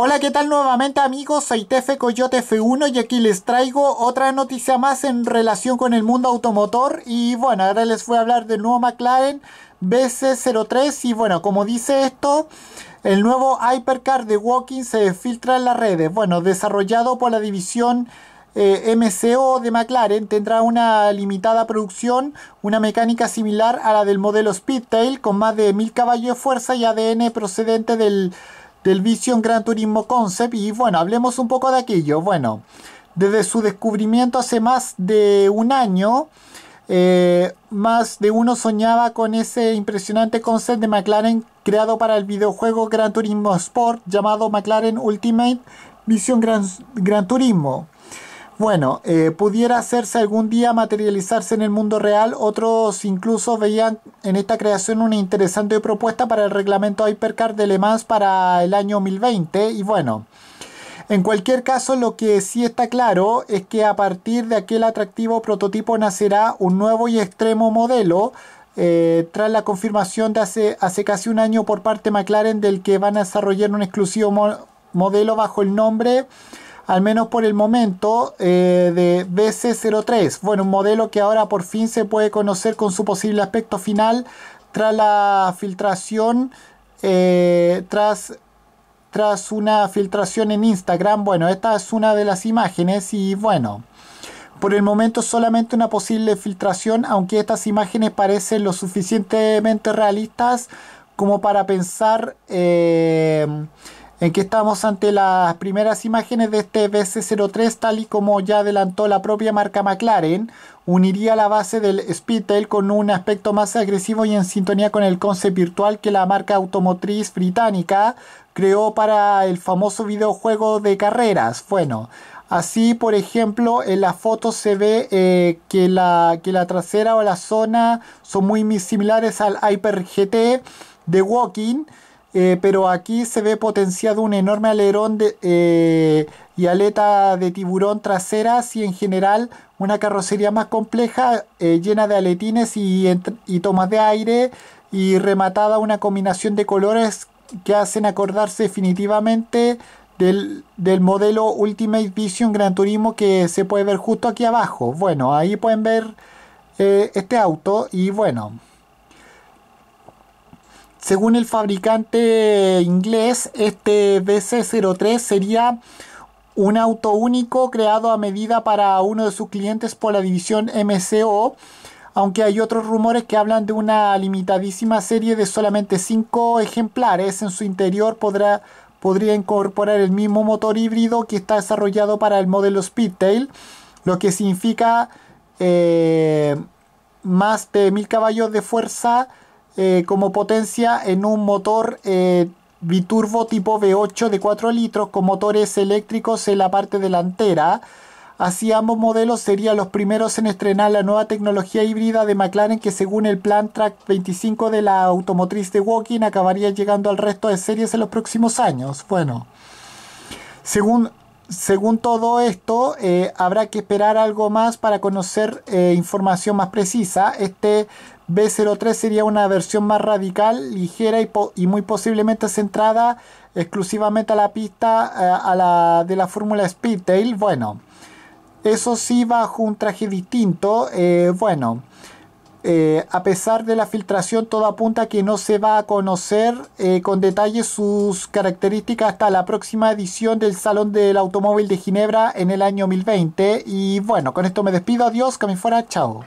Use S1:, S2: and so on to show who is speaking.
S1: Hola, ¿qué tal nuevamente amigos? Soy Tefe Coyote F1 y aquí les traigo otra noticia más en relación con el mundo automotor y bueno, ahora les voy a hablar del nuevo McLaren BC03 y bueno, como dice esto, el nuevo Hypercar de Walking se filtra en las redes, bueno, desarrollado por la división eh, MCO de McLaren tendrá una limitada producción, una mecánica similar a la del modelo Speedtail con más de 1000 caballos de fuerza y ADN procedente del del Vision Gran Turismo Concept y bueno, hablemos un poco de aquello. Bueno, desde su descubrimiento hace más de un año, eh, más de uno soñaba con ese impresionante concept de McLaren creado para el videojuego Gran Turismo Sport llamado McLaren Ultimate Vision Gran Turismo. Bueno, eh, pudiera hacerse algún día materializarse en el mundo real, otros incluso veían en esta creación una interesante propuesta para el reglamento Hypercar de Le Mans para el año 2020 y bueno, en cualquier caso, lo que sí está claro es que a partir de aquel atractivo prototipo nacerá un nuevo y extremo modelo. Eh, tras la confirmación de hace, hace, casi un año por parte McLaren del que van a desarrollar un exclusivo modelo bajo el nombre al menos por el momento, eh, de BC03. Bueno, un modelo que ahora por fin se puede conocer con su posible aspecto final tras la filtración, eh, tras, tras una filtración en Instagram. Bueno, esta es una de las imágenes y bueno. Por el momento solamente una posible filtración, aunque estas imágenes parecen lo suficientemente realistas como para pensar eh, en que estamos ante las primeras imágenes de este BC-03 tal y como ya adelantó la propia marca McLaren, uniría la base del Speedtail con un aspecto más agresivo y en sintonía con el concepto virtual que la marca automotriz británica creó para el famoso videojuego de carreras. Bueno, así por ejemplo en la foto se ve eh, que, la, que la trasera o la zona son muy similares al Hyper GT de Walking eh, pero aquí se ve potenciado un enorme alerón eh, y aleta de tiburón traseras y en general una carrocería más compleja eh, llena de aletines y, tomas de aire y rematada una combinación de colores que hacen acordarse definitivamente del, del modelo Ultimate Vision Gran Turismo que se puede ver justo aquí abajo. Bueno, ahí pueden ver este auto y bueno. Según el fabricante inglés, este BC-03 sería un auto único creado a medida para uno de sus clientes por la división MCO, aunque hay otros rumores que hablan de una limitadísima serie de solamente 5 ejemplares. En su interior podrá, podría incorporar el mismo motor híbrido que está desarrollado para el modelo Speedtail, lo que significa eh, más de 1000 caballos de fuerza eh, como potencia en un motor eh, biturbo tipo V8 de 4 litros con motores eléctricos en la parte delantera. Así ambos modelos serían los primeros en estrenar la nueva tecnología híbrida de McLaren que según el plan Track 25 de la automotriz de Walking acabaría llegando al resto de series en los próximos años. Bueno, según según todo esto, eh, habrá que esperar algo más para conocer eh, información más precisa. Este B03 sería una versión más radical, ligera y, muy posiblemente centrada exclusivamente a la pista eh, de la fórmula Speedtail. Bueno, eso sí bajo un traje distinto. bueno. Eh, a pesar de la filtración, todo apunta a que no se va a conocer eh, con detalle sus características hasta la próxima edición del Salón del Automóvil de Ginebra en el año 2020. Y bueno, con esto me despido. Adiós, que fuera. Chao.